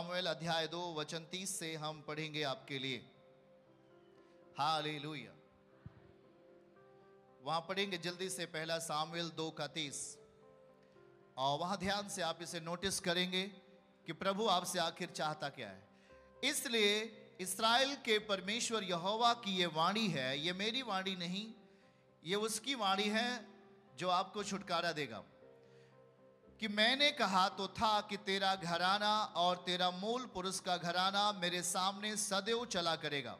सामुएल अध्याय दो वचन तीस से हम पढ़ेंगे आपके लिए हाले लुया वहां पढ़ेंगे जल्दी से पहला सामुएल दो का तीस और वहां ध्यान से आप इसे नोटिस करेंगे कि प्रभु आपसे आखिर चाहता क्या है इसलिए इसराइल के परमेश्वर यहोवा की ये वाणी है ये मेरी वाणी नहीं ये उसकी वाणी है जो आपको छुटकारा देगा कि मैंने कहा तो था कि तेरा घराना और तेरा मूल पुरुष का घराना मेरे सामने सदैव चला करेगा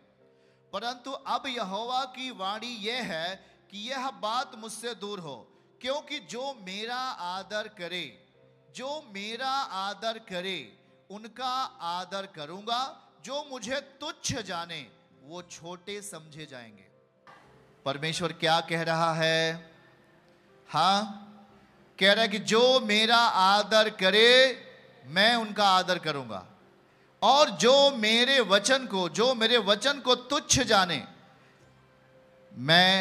परंतु अब यहोवा की वाणी यह है कि यह बात मुझसे दूर हो क्योंकि जो मेरा आदर करे जो मेरा आदर करे उनका आदर करूंगा जो मुझे तुच्छ जाने वो छोटे समझे जाएंगे परमेश्वर क्या कह रहा है हाँ कह रहा है कि जो मेरा आदर करे मैं उनका आदर करूंगा और जो मेरे वचन को जो मेरे वचन को तुच्छ जाने मैं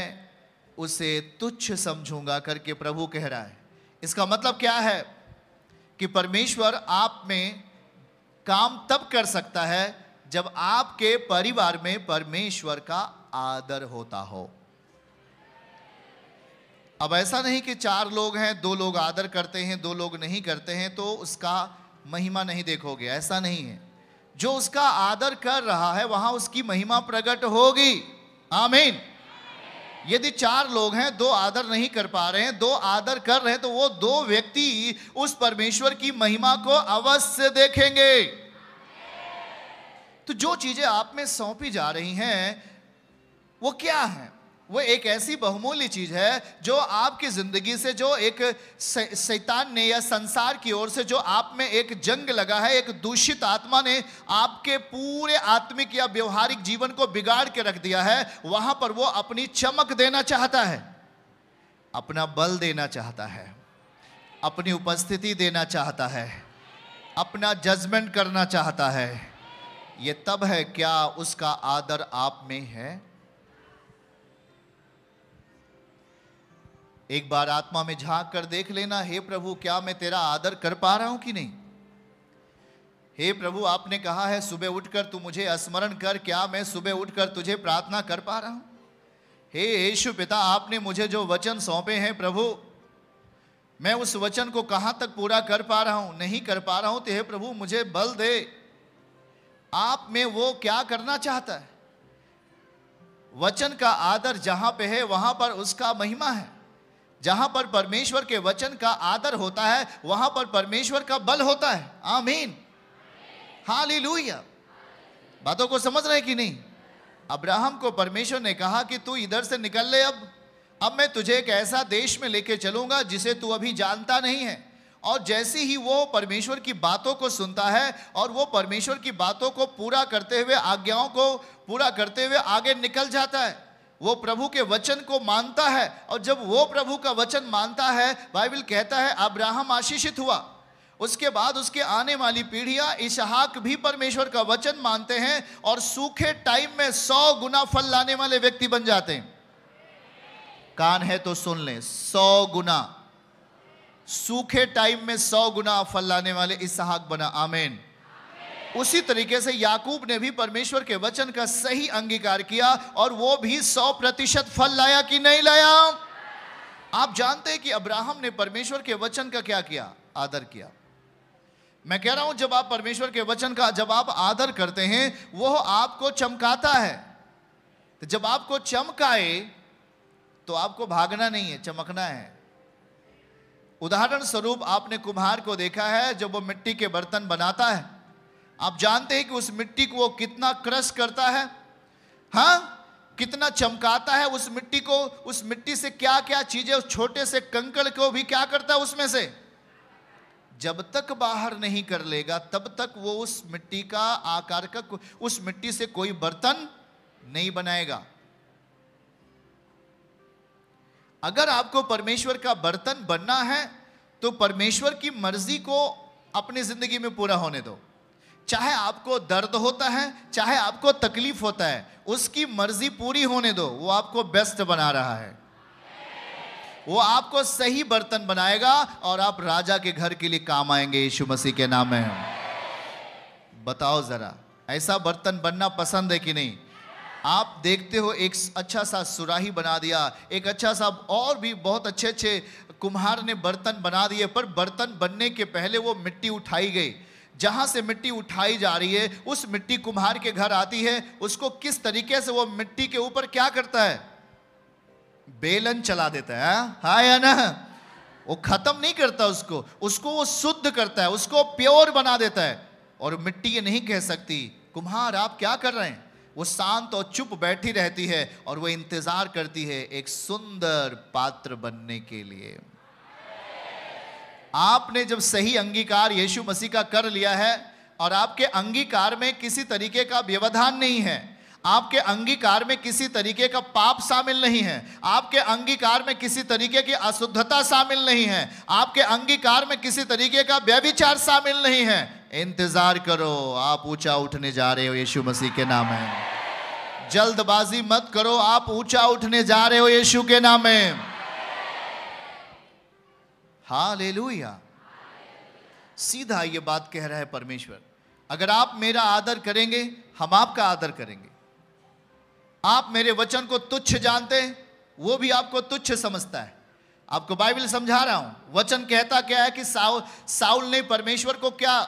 उसे तुच्छ समझूंगा करके प्रभु कह रहा है इसका मतलब क्या है कि परमेश्वर आप में काम तब कर सकता है जब आपके परिवार में परमेश्वर का आदर होता हो अब ऐसा नहीं कि चार लोग हैं दो लोग आदर करते हैं दो लोग नहीं करते हैं तो उसका महिमा नहीं देखोगे ऐसा नहीं है जो उसका आदर कर रहा है वहां उसकी महिमा प्रकट होगी आमीन यदि चार लोग हैं दो आदर नहीं कर पा रहे हैं दो आदर कर रहे हैं तो वो दो व्यक्ति उस परमेश्वर की महिमा को अवश्य देखेंगे तो जो चीजें आप में सौंपी जा रही हैं वो क्या है वो एक ऐसी बहुमूल्य चीज़ है जो आपकी ज़िंदगी से जो एक शैतान ने या संसार की ओर से जो आप में एक जंग लगा है एक दूषित आत्मा ने आपके पूरे आत्मिक या व्यवहारिक जीवन को बिगाड़ के रख दिया है वहां पर वो अपनी चमक देना चाहता है अपना बल देना चाहता है अपनी उपस्थिति देना चाहता है अपना जजमेंट करना चाहता है ये तब है क्या उसका आदर आप में है एक बार आत्मा में झांक कर देख लेना हे प्रभु क्या मैं तेरा आदर कर पा रहा हूं कि नहीं हे प्रभु आपने कहा है सुबह उठकर तू मुझे स्मरण कर क्या मैं सुबह उठकर तुझे प्रार्थना कर पा रहा हूं हे यशु पिता आपने मुझे जो वचन सौंपे हैं प्रभु मैं उस वचन को कहाँ तक पूरा कर पा रहा हूँ नहीं कर पा रहा हूँ तो हे प्रभु मुझे बल दे आप में वो क्या करना चाहता है वचन का आदर जहाँ पे है वहाँ पर उसका महिमा है जहां पर परमेश्वर के वचन का आदर होता है वहां पर परमेश्वर का बल होता है आमीन हाली बातों को समझ रहे कि नहीं अब्राहम को परमेश्वर ने कहा कि तू इधर से निकल ले अब अब मैं तुझे एक ऐसा देश में लेके चलूंगा जिसे तू अभी जानता नहीं है और जैसे ही वो परमेश्वर की बातों को सुनता है और वो परमेश्वर की बातों को पूरा करते हुए आज्ञाओं को पूरा करते हुए आगे निकल जाता है वो प्रभु के वचन को मानता है और जब वो प्रभु का वचन मानता है बाइबल कहता है अब्राहम आशीषित हुआ उसके बाद उसके आने वाली पीढ़ियां इसहाक भी परमेश्वर का वचन मानते हैं और सूखे टाइम में सौ गुना फल लाने वाले व्यक्ति बन जाते हैं कान है तो सुन लें सौ गुना सूखे टाइम में सौ गुना फल लाने वाले इसहाक बना आमेन उसी तरीके से याकूब ने भी परमेश्वर के वचन का सही अंगीकार किया और वो भी सौ प्रतिशत फल लाया कि नहीं लाया आप जानते हैं कि अब्राहम ने परमेश्वर के वचन का क्या किया आदर किया मैं कह रहा हूं जब आप परमेश्वर के वचन का जब आप आदर करते हैं वो आपको चमकाता है तो जब आपको चमकाए तो आपको भागना नहीं है चमकना है उदाहरण स्वरूप आपने कुम्हार को देखा है जब वो मिट्टी के बर्तन बनाता है आप जानते हैं कि उस मिट्टी को वो कितना क्रश करता है हाँ कितना चमकाता है उस मिट्टी को उस मिट्टी से क्या क्या चीजें उस छोटे से कंकड़ को भी क्या करता है उसमें से जब तक बाहर नहीं कर लेगा तब तक वो उस मिट्टी का आकार का उस मिट्टी से कोई बर्तन नहीं बनाएगा अगर आपको परमेश्वर का बर्तन बनना है तो परमेश्वर की मर्जी को अपनी जिंदगी में पूरा होने दो चाहे आपको दर्द होता है चाहे आपको तकलीफ होता है उसकी मर्जी पूरी होने दो वो आपको बेस्ट बना रहा है वो आपको सही बर्तन बनाएगा और आप राजा के घर के लिए काम आएंगे यीशु मसीह के नाम में बताओ जरा ऐसा बर्तन बनना पसंद है कि नहीं आप देखते हो एक अच्छा सा सुराही बना दिया एक अच्छा सा और भी बहुत अच्छे अच्छे कुम्हार ने बर्तन बना दिए पर बर्तन बनने के पहले वो मिट्टी उठाई गई जहां से मिट्टी उठाई जा रही है उस मिट्टी कुम्हार के घर आती है उसको किस तरीके से वो मिट्टी के ऊपर क्या करता है बेलन चला देता है हा या ना वो खत्म नहीं करता उसको उसको वो शुद्ध करता है उसको प्योर बना देता है और मिट्टी ये नहीं कह सकती कुम्हार आप क्या कर रहे हैं वो शांत और चुप बैठी रहती है और वो इंतजार करती है एक सुंदर पात्र बनने के लिए आपने जब सही अंगीकार यीशु मसीह का कर लिया है और आपके अंगीकार में किसी तरीके का व्यवधान नहीं है आपके अंगीकार में किसी तरीके का पाप शामिल नहीं है आपके अंगीकार में किसी तरीके की अशुद्धता शामिल नहीं है आपके अंगीकार में किसी तरीके का व्यविचार शामिल नहीं है इंतजार करो आप ऊंचा उठने जा रहे हो यीशु मसीह के नाम में जल्दबाजी मत करो आप ऊंचा उठने जा रहे हो यीशु के नाम में हालेलुया सीधा ये बात कह रहा है परमेश्वर अगर आप मेरा आदर करेंगे हम आपका आदर करेंगे आप मेरे वचन को तुच्छ जानते हैं वो भी आपको तुच्छ समझता है आपको बाइबल समझा रहा हूं वचन कहता क्या है कि साउल साउल ने परमेश्वर को क्या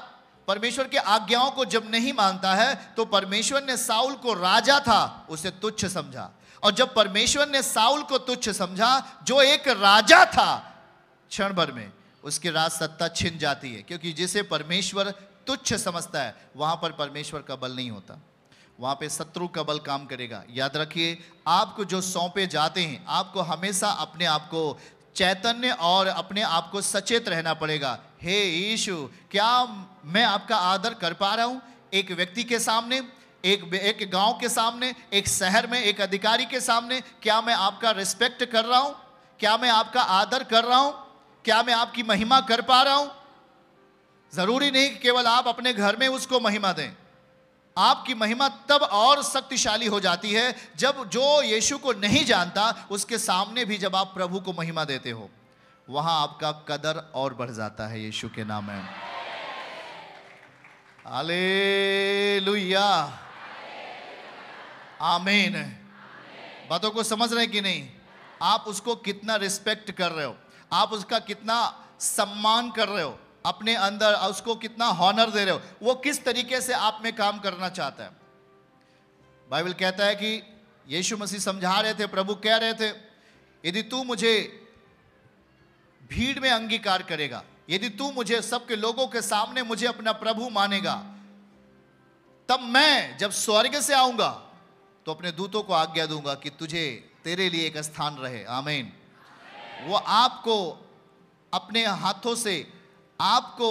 परमेश्वर के आज्ञाओं को जब नहीं मानता है तो परमेश्वर ने साउल को राजा था उसे तुच्छ समझा और जब परमेश्वर ने साउल को तुच्छ समझा जो एक राजा था क्षण भर में उसकी राज सत्ता छिन जाती है क्योंकि जिसे परमेश्वर तुच्छ समझता है वहाँ पर परमेश्वर का बल नहीं होता वहाँ पे शत्रु का बल काम करेगा याद रखिए आपको जो सौंपे जाते हैं आपको हमेशा अपने आप को चैतन्य और अपने आप को सचेत रहना पड़ेगा हे यीशु क्या मैं आपका आदर कर पा रहा हूँ एक व्यक्ति के सामने एक एक गांव के सामने एक शहर में एक अधिकारी के सामने क्या मैं आपका रिस्पेक्ट कर रहा हूँ क्या मैं आपका आदर कर रहा हूँ क्या मैं आपकी महिमा कर पा रहा हूं जरूरी नहीं कि केवल आप अपने घर में उसको महिमा दें आपकी महिमा तब और शक्तिशाली हो जाती है जब जो यीशु को नहीं जानता उसके सामने भी जब आप प्रभु को महिमा देते हो वहां आपका कदर और बढ़ जाता है यीशु के नाम में अले लुया आमीन बातों को समझ रहे कि नहीं आप उसको कितना रिस्पेक्ट कर रहे हो आप उसका कितना सम्मान कर रहे हो अपने अंदर उसको कितना हॉनर दे रहे हो वो किस तरीके से आप में काम करना चाहता है बाइबल कहता है कि यीशु मसीह समझा रहे थे प्रभु कह रहे थे यदि तू मुझे भीड़ में अंगीकार करेगा यदि तू मुझे सबके लोगों के सामने मुझे अपना प्रभु मानेगा तब मैं जब स्वर्ग से आऊंगा तो अपने दूतों को आज्ञा दूंगा कि तुझे तेरे लिए एक स्थान रहे आमेन वो आपको अपने हाथों से आपको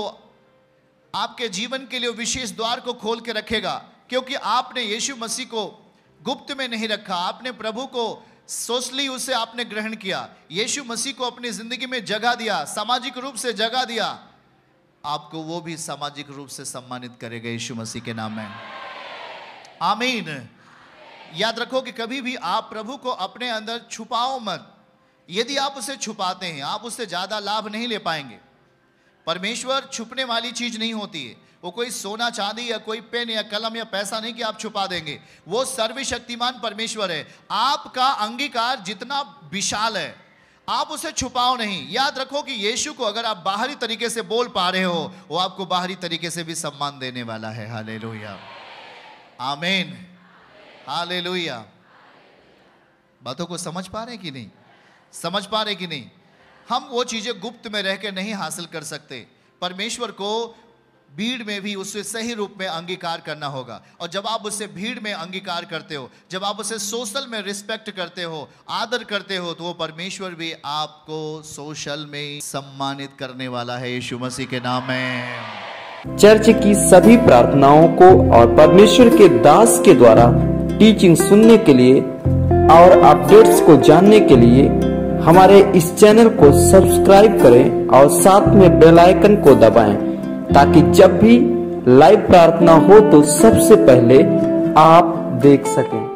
आपके जीवन के लिए विशेष द्वार को खोल के रखेगा क्योंकि आपने यीशु मसीह को गुप्त में नहीं रखा आपने प्रभु को सोशली उसे आपने ग्रहण किया यीशु मसीह को अपनी जिंदगी में जगह दिया सामाजिक रूप से जगह दिया आपको वो भी सामाजिक रूप से सम्मानित करेगा यीशु मसीह के नाम में आमीन याद रखो कि कभी भी आप प्रभु को अपने अंदर छुपाओ मत यदि आप उसे छुपाते हैं आप उससे ज़्यादा लाभ नहीं ले पाएंगे परमेश्वर छुपने वाली चीज़ नहीं होती है वो कोई सोना चांदी या कोई पेन या कलम या पैसा नहीं कि आप छुपा देंगे वो सर्वशक्तिमान परमेश्वर है आपका अंगीकार जितना विशाल है आप उसे छुपाओ नहीं याद रखो कि यीशु को अगर आप बाहरी तरीके से बोल पा रहे हो वो आपको बाहरी तरीके से भी सम्मान देने वाला है हाले लोहिया आमेन हाले लोहिया बातों को समझ पा रहे कि नहीं समझ पा रहे कि नहीं हम वो चीज़ें गुप्त में रहकर नहीं हासिल कर सकते परमेश्वर को भीड़ में भी उससे सही रूप में अंगीकार करना होगा और जब आप उसे भीड़ में अंगीकार करते हो जब आप उसे सोशल में रिस्पेक्ट करते हो आदर करते हो तो वो परमेश्वर भी आपको सोशल में सम्मानित करने वाला है यीशु मसीह के नाम में चर्च की सभी प्रार्थनाओं को और परमेश्वर के दास के द्वारा टीचिंग सुनने के लिए और अपडेट्स को जानने के लिए हमारे इस चैनल को सब्सक्राइब करें और साथ में बेल आइकन को दबाएं ताकि जब भी लाइव प्रार्थना हो तो सबसे पहले आप देख सकें